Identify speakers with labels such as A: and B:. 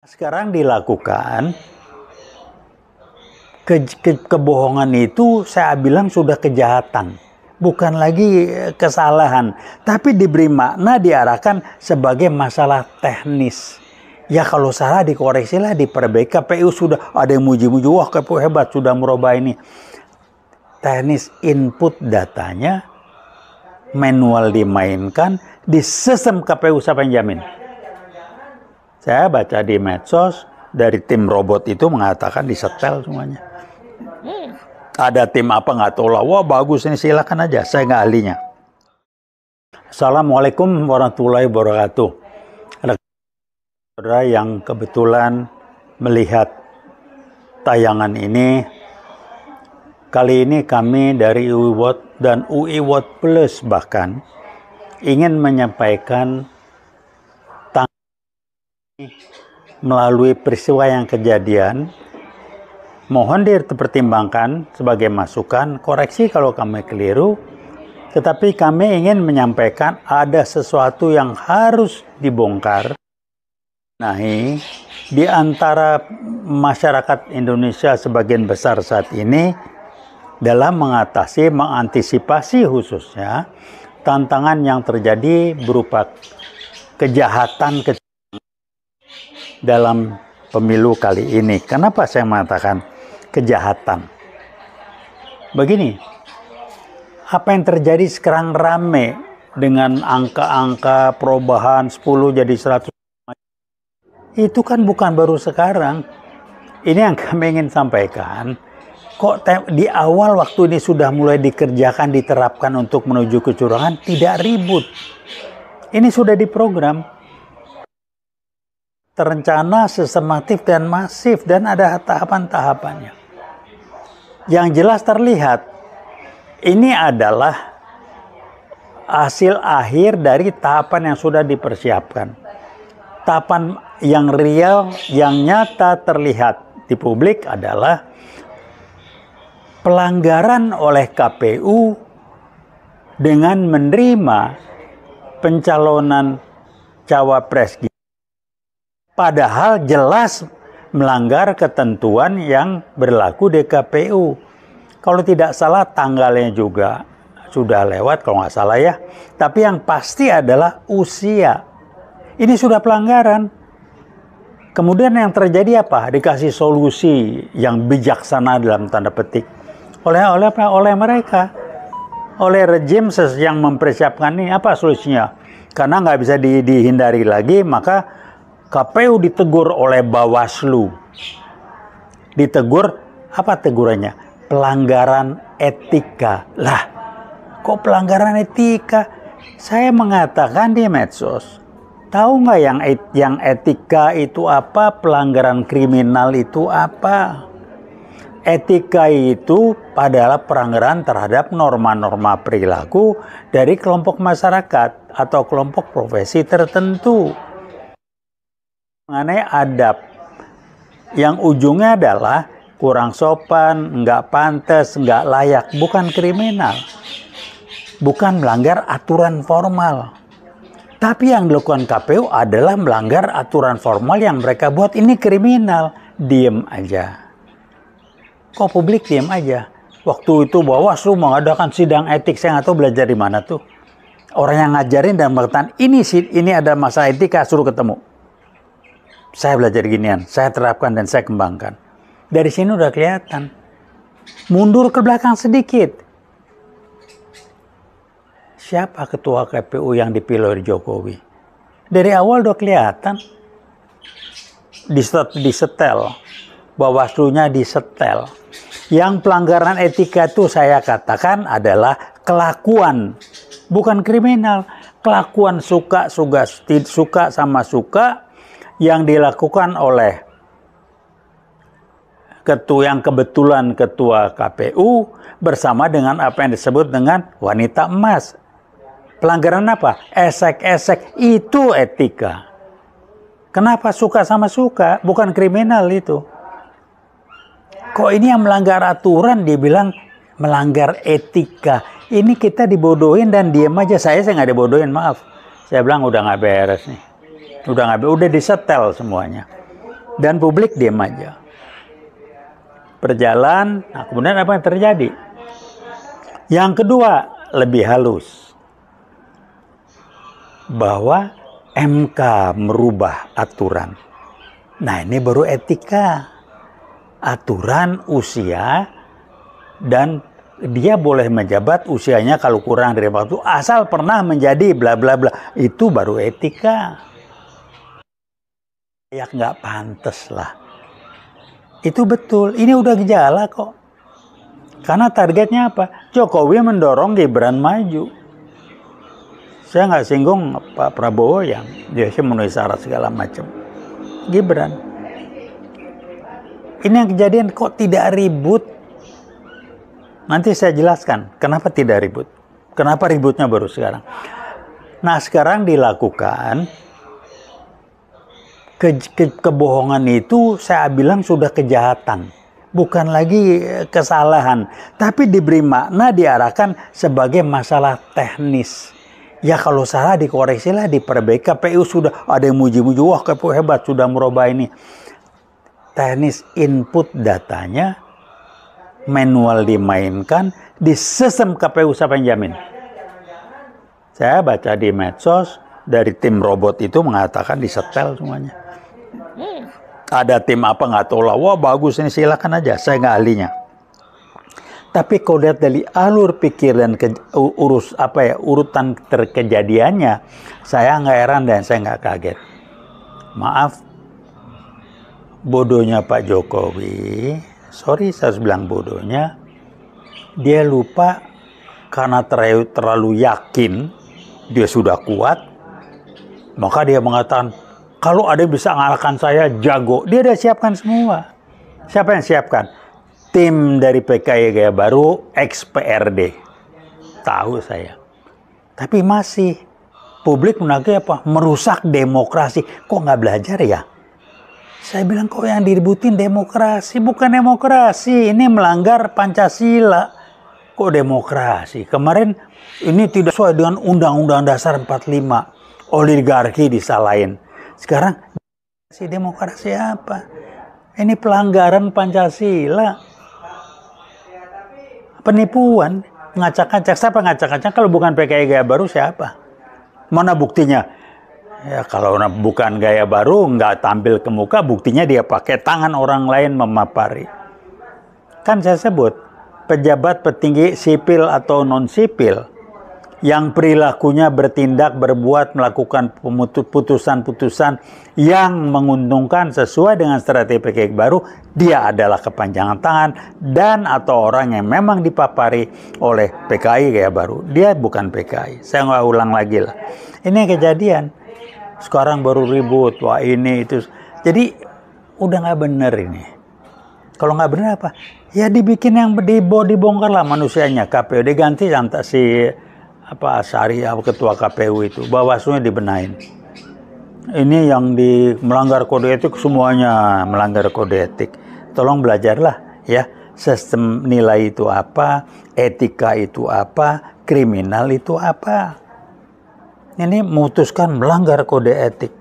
A: Sekarang dilakukan ke, ke, kebohongan itu saya bilang sudah kejahatan, bukan lagi eh, kesalahan, tapi diberi makna diarahkan sebagai masalah teknis. Ya kalau salah dikoreksilah, diperbaiki. KPU sudah ada yang muji-muji, wah KPU hebat sudah merubah ini. Teknis input datanya, manual dimainkan, di sistem KPU siapa yang jamin? Saya baca di medsos dari tim robot itu mengatakan disetel semuanya. Hmm. Ada tim apa nggak tahu lah. Wah bagus ini silakan aja. Saya nggak ahlinya. Assalamualaikum warahmatullahi wabarakatuh. Saudara yang kebetulan melihat tayangan ini, kali ini kami dari UIWOT dan UIWOT Plus bahkan ingin menyampaikan melalui peristiwa yang kejadian, mohon dipertimbangkan sebagai masukan, koreksi kalau kami keliru, tetapi kami ingin menyampaikan ada sesuatu yang harus dibongkar. Nah, di antara masyarakat Indonesia sebagian besar saat ini dalam mengatasi, mengantisipasi khususnya tantangan yang terjadi berupa kejahatan kecil dalam pemilu kali ini. Kenapa saya mengatakan kejahatan? Begini, apa yang terjadi sekarang rame dengan angka-angka perubahan 10 jadi 100 itu kan bukan baru sekarang ini yang kami ingin sampaikan kok di awal waktu ini sudah mulai dikerjakan diterapkan untuk menuju kecurangan tidak ribut ini sudah diprogram terencana, sistematif, dan masif, dan ada tahapan-tahapannya. Yang jelas terlihat, ini adalah hasil akhir dari tahapan yang sudah dipersiapkan. Tahapan yang real, yang nyata terlihat di publik adalah pelanggaran oleh KPU dengan menerima pencalonan cawapres padahal jelas melanggar ketentuan yang berlaku di KPU. Kalau tidak salah tanggalnya juga sudah lewat kalau nggak salah ya. Tapi yang pasti adalah usia. Ini sudah pelanggaran. Kemudian yang terjadi apa? Dikasih solusi yang bijaksana dalam tanda petik oleh oleh apa? Oleh mereka, oleh rejim yang mempersiapkan ini apa solusinya? Karena nggak bisa di, dihindari lagi, maka KPU ditegur oleh Bawaslu. Ditegur apa tegurannya? Pelanggaran etika. Lah, kok pelanggaran etika? Saya mengatakan di medsos, tahu nggak yang et yang etika itu apa? Pelanggaran kriminal itu apa? Etika itu adalah pelanggaran terhadap norma-norma perilaku dari kelompok masyarakat atau kelompok profesi tertentu mengenai adab yang ujungnya adalah kurang sopan, nggak pantas, nggak layak, bukan kriminal, bukan melanggar aturan formal. Tapi yang dilakukan KPU adalah melanggar aturan formal yang mereka buat ini kriminal. Diem aja. Kok publik diem aja? Waktu itu Bawaslu mengadakan sidang etik, saya nggak tahu belajar di mana tuh. Orang yang ngajarin dan mengatakan ini sih ini ada masalah etika suruh ketemu saya belajar ginian, saya terapkan dan saya kembangkan. Dari sini udah kelihatan. Mundur ke belakang sedikit. Siapa ketua KPU yang dipilih oleh Jokowi? Dari awal udah kelihatan. Disetel, disetel. Bawaslunya disetel. Yang pelanggaran etika itu saya katakan adalah kelakuan. Bukan kriminal. Kelakuan suka, suka, suka sama suka, yang dilakukan oleh ketua yang kebetulan ketua KPU bersama dengan apa yang disebut dengan wanita emas. Pelanggaran apa? Esek-esek itu etika. Kenapa suka sama suka? Bukan kriminal itu. Kok ini yang melanggar aturan dibilang melanggar etika. Ini kita dibodohin dan diem aja. Saya saya nggak dibodohin, maaf. Saya bilang udah nggak beres nih udah nggak udah disetel semuanya dan publik diem aja berjalan nah kemudian apa yang terjadi yang kedua lebih halus bahwa MK merubah aturan nah ini baru etika aturan usia dan dia boleh menjabat usianya kalau kurang dari waktu asal pernah menjadi bla bla bla itu baru etika ya nggak pantas lah. Itu betul, ini udah gejala kok. Karena targetnya apa? Jokowi mendorong Gibran maju. Saya nggak singgung Pak Prabowo yang dia sih menulis syarat segala macam. Gibran. Ini yang kejadian kok tidak ribut. Nanti saya jelaskan kenapa tidak ribut. Kenapa ributnya baru sekarang. Nah sekarang dilakukan ke, ke, kebohongan itu saya bilang sudah kejahatan bukan lagi eh, kesalahan tapi diberi makna diarahkan sebagai masalah teknis ya kalau salah dikoreksi lah diperbaiki KPU sudah ada yang muji-muji wah KPU hebat sudah merubah ini teknis input datanya manual dimainkan di sistem KPU siapa yang jamin saya baca di medsos dari tim robot itu mengatakan disetel semuanya ada tim apa nggak tahu lah. Wah bagus ini silakan aja. Saya nggak ahlinya. Tapi kau lihat dari alur pikir dan ke, urus apa ya urutan terkejadiannya, saya nggak heran dan saya nggak kaget. Maaf, bodohnya Pak Jokowi. Sorry, saya harus bilang bodohnya. Dia lupa karena terlalu, terlalu yakin dia sudah kuat, maka dia mengatakan kalau ada yang bisa ngalahkan saya jago, dia udah siapkan semua. Siapa yang siapkan? Tim dari PKI Gaya Baru, XPRD, Tahu saya. Tapi masih publik menagih apa? Merusak demokrasi. Kok nggak belajar ya? Saya bilang kok yang diributin demokrasi, bukan demokrasi. Ini melanggar Pancasila. Kok demokrasi? Kemarin ini tidak sesuai dengan Undang-Undang Dasar 45. Oligarki disalahin sekarang si demokrasi apa? Ini pelanggaran Pancasila. Penipuan. Ngacak-ngacak. Siapa ngacak-ngacak? Kalau bukan PKI gaya baru siapa? Mana buktinya? Ya kalau bukan gaya baru, nggak tampil ke muka, buktinya dia pakai tangan orang lain memapari. Kan saya sebut, pejabat petinggi sipil atau non-sipil, yang perilakunya bertindak, berbuat, melakukan putusan-putusan yang menguntungkan sesuai dengan strategi baru, dia adalah kepanjangan tangan dan atau orang yang memang dipapari oleh PKI kayak baru. Dia bukan PKI. Saya nggak ulang lagi lah. Ini kejadian. Sekarang baru ribut, wah ini itu. Jadi udah nggak bener ini. Kalau nggak bener apa? Ya dibikin yang dibongkar lah manusianya. KPU diganti si apa Asari apa ketua KPU itu bawaslunya dibenahin ini yang di melanggar kode etik semuanya melanggar kode etik tolong belajarlah ya sistem nilai itu apa etika itu apa kriminal itu apa ini memutuskan melanggar kode etik